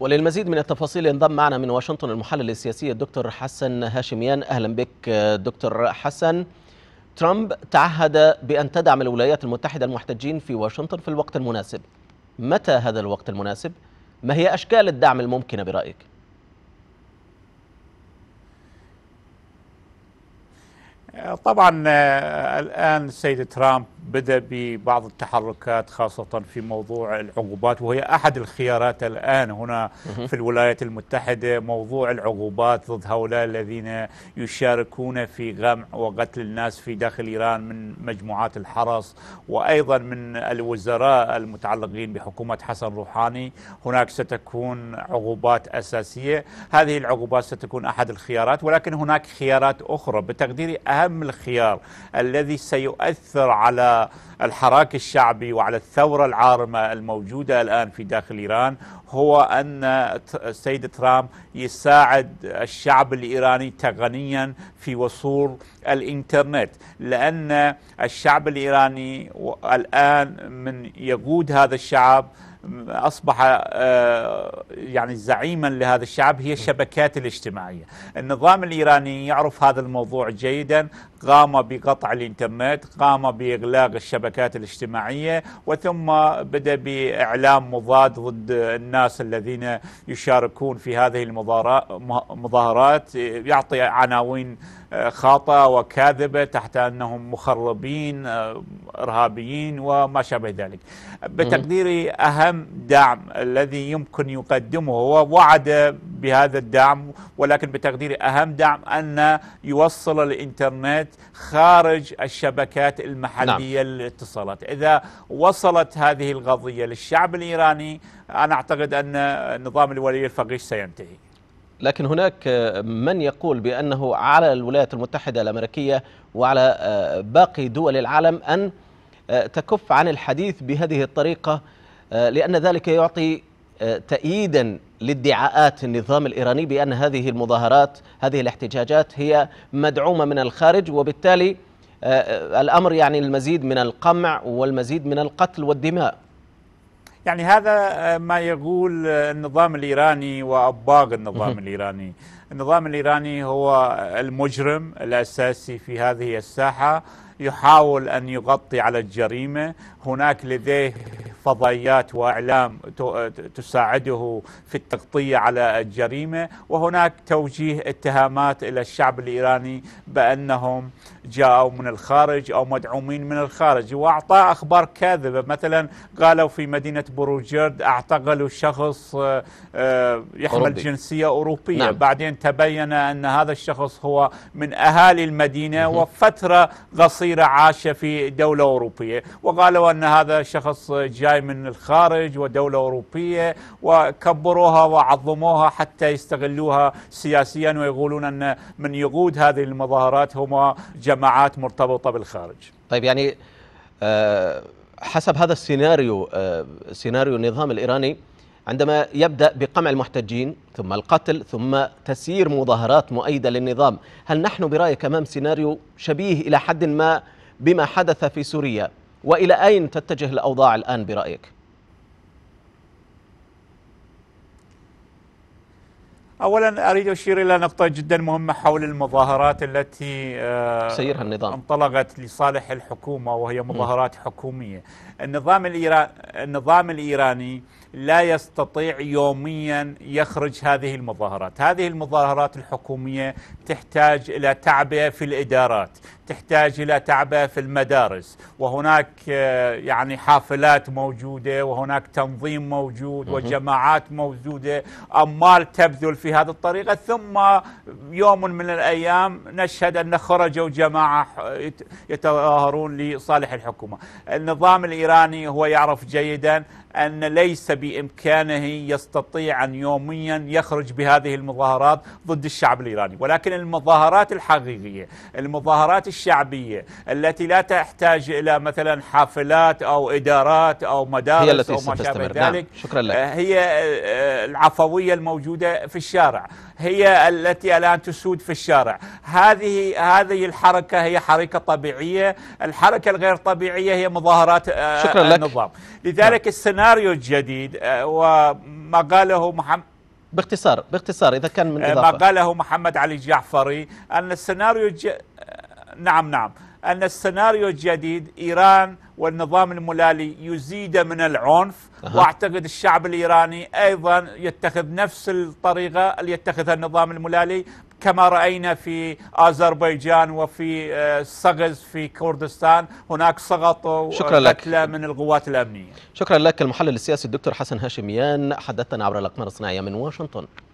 وللمزيد من التفاصيل ينضم معنا من واشنطن المحلل السياسي الدكتور حسن هاشميان اهلا بك دكتور حسن ترامب تعهد بان تدعم الولايات المتحده المحتجين في واشنطن في الوقت المناسب متى هذا الوقت المناسب ما هي اشكال الدعم الممكنه برايك طبعا آه، الان السيد ترامب بدأ ببعض التحركات خاصة في موضوع العقوبات وهي أحد الخيارات الآن هنا في الولايات المتحدة موضوع العقوبات ضد هؤلاء الذين يشاركون في غمع وقتل الناس في داخل إيران من مجموعات الحرس وأيضا من الوزراء المتعلقين بحكومة حسن روحاني هناك ستكون عقوبات أساسية هذه العقوبات ستكون أحد الخيارات ولكن هناك خيارات أخرى بتقديري أهم الخيار الذي سيؤثر على الحراك الشعبي وعلى الثورة العارمة الموجودة الآن في داخل إيران هو أن السيد ترامب يساعد الشعب الإيراني تقنيا في وصول الإنترنت لأن الشعب الإيراني الآن من يقود هذا الشعب اصبح آه، يعني زعيما لهذا الشعب هي الشبكات الاجتماعيه. النظام الايراني يعرف هذا الموضوع جيدا، قام بقطع الانترنت، قام باغلاق الشبكات الاجتماعيه، وثم بدا باعلام مضاد ضد الناس الذين يشاركون في هذه المظاهرات، يعطي عناوين آه، خاطئه وكاذبه تحت انهم مخربين آه، ارهابيين وما شابه ذلك. بتقديري اهم أهم دعم الذي يمكن يقدمه هو وعد بهذا الدعم ولكن بتقديري أهم دعم أن يوصل الإنترنت خارج الشبكات المحلية نعم. للاتصالات إذا وصلت هذه القضية للشعب الإيراني أنا أعتقد أن نظام الولي الفقيه سينتهي لكن هناك من يقول بأنه على الولايات المتحدة الأمريكية وعلى باقي دول العالم أن تكف عن الحديث بهذه الطريقة آه، لأن ذلك يعطي آه، تأييدا لادعاءات النظام الإيراني بأن هذه المظاهرات هذه الاحتجاجات هي مدعومة من الخارج وبالتالي آه، الأمر يعني المزيد من القمع والمزيد من القتل والدماء يعني هذا ما يقول النظام الإيراني وأباق النظام الإيراني النظام الإيراني هو المجرم الأساسي في هذه الساحة يحاول أن يغطي على الجريمة هناك لديه فضائيات واعلام تساعده في التغطيه على الجريمه وهناك توجيه اتهامات الى الشعب الايراني بانهم جاءوا من الخارج أو مدعومين من الخارج وأعطى أخبار كاذبة مثلا قالوا في مدينة بروجرد اعتقلوا شخص آه، آه، يحمل أوروبي. جنسية أوروبية نعم. بعدين تبين أن هذا الشخص هو من أهالي المدينة وفترة قصيرة عاش في دولة أوروبية وقالوا أن هذا شخص جاي من الخارج ودولة أوروبية وكبروها وعظموها حتى يستغلوها سياسيا ويقولون أن من يقود هذه المظاهرات هم جماعة جماعات مرتبطة بالخارج طيب يعني آه، حسب هذا السيناريو آه، سيناريو النظام الإيراني عندما يبدأ بقمع المحتجين ثم القتل ثم تسيير مظاهرات مؤيدة للنظام هل نحن برأيك أمام سيناريو شبيه إلى حد ما بما حدث في سوريا وإلى أين تتجه الأوضاع الآن برأيك؟ اولا اريد اشير الى نقطه جدا مهمه حول المظاهرات التي آه، سيرها النظام انطلقت لصالح الحكومه وهي مظاهرات م. حكوميه النظام الايراني النظام الايراني لا يستطيع يوميا يخرج هذه المظاهرات هذه المظاهرات الحكوميه تحتاج الى تعبئه في الادارات تحتاج إلى تعبئة في المدارس وهناك آه، يعني حافلات موجودة وهناك تنظيم موجود وجماعات موجودة أموال تبذل في هذه الطريقة ثم يوم من الأيام نشهد أن خرجوا جماعة يتظاهرون لصالح الحكومة النظام الإيراني هو يعرف جيدا أن ليس بإمكانه يستطيع أن يوميا يخرج بهذه المظاهرات ضد الشعب الإيراني ولكن المظاهرات الحقيقية المظاهرات الشعبية التي لا تحتاج إلى مثلا حافلات أو إدارات أو مدارس هي التي أو ما شابه نعم، ذلك نعم. شكرا لك. هي آه، آه، العفوية الموجودة في الشارع هي التي الآن تسود في الشارع هذه هذه الحركة هي حركة طبيعية الحركة الغير طبيعية هي مظاهرات آه، شكرا النظام لك. لذلك نعم. السيناريو الجديد وما قاله محمد باختصار باختصار اذا كان من اضافه ما قاله محمد علي الجعفري ان السيناريو الج... نعم نعم أن السيناريو الجديد إيران والنظام الملالي يزيد من العنف أه. وأعتقد الشعب الإيراني أيضا يتخذ نفس الطريقة اللي يتخذها النظام الملالي كما راينا في اذربيجان وفي آه، صغز في كردستان هناك سقط شكرا لك من القوات الامنيه شكرا لك المحلل السياسي الدكتور حسن هاشميان حدثنا عبر الاقمار الصناعيه من واشنطن